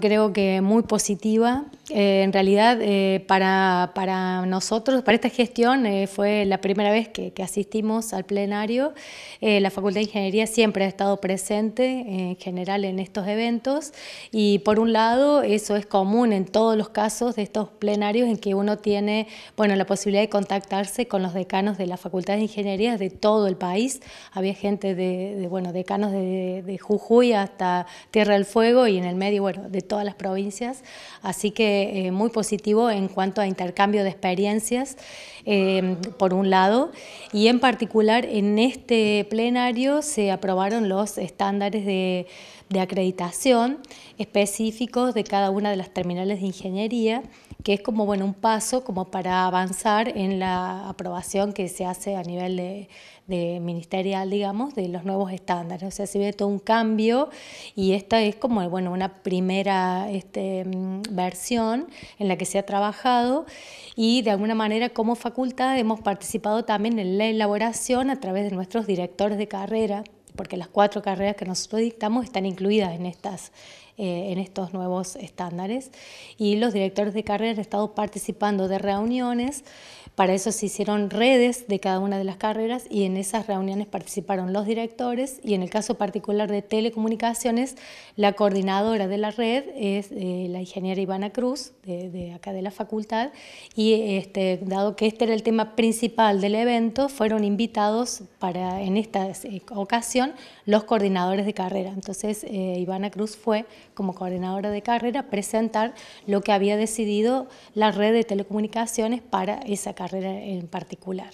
Creo que muy positiva eh, en realidad, eh, para, nosotros, para esta gestión, eh, fue la primera vez que, asistimos al plenario. la Facultad de Ingeniería siempre ha estado presente en general en estos eventos y por un lado eso es común en todos los casos de estos plenarios en que uno tiene bueno, la posibilidad de contactarse con los decanos de la Facultad de Ingeniería de todo el país. Había gente de, bueno, decanos de, de Jujuy hasta Tierra del Fuego y en el medio, bueno, de todas las provincias. Así que eh, muy positivo en cuanto a intercambio de experiencias, eh, por un lado, y en particular en este plenario se aprobaron los estándares de acreditación específicos de cada una de las terminales de ingeniería que es como bueno, un paso como para avanzar en la aprobación que se hace a nivel de, ministerial, digamos, de los nuevos estándares. O sea, se ve todo un cambio y esta es como bueno, una primera este, mm, versión en la que se ha trabajado y de alguna manera como facultad hemos participado también en la elaboración a través de nuestros directores de carrera porque las cuatro carreras que nosotros dictamos están incluidas en, estas, eh, en estos nuevos estándares. Y los directores de carrera han estado participando de reuniones, para eso se hicieron redes de cada una de las carreras y en esas reuniones participaron los directores y en el caso particular de telecomunicaciones, la coordinadora de la red es eh, la ingeniera Ivana Cruz, de, acá de la facultad, y este, dado que este era el tema principal del evento, fueron invitados para en esta eh, ocasión los coordinadores de carrera. Entonces, eh, Ivana Cruz fue, como coordinadora de carrera, presentar lo que había decidido la red de telecomunicaciones para esa carrera en particular.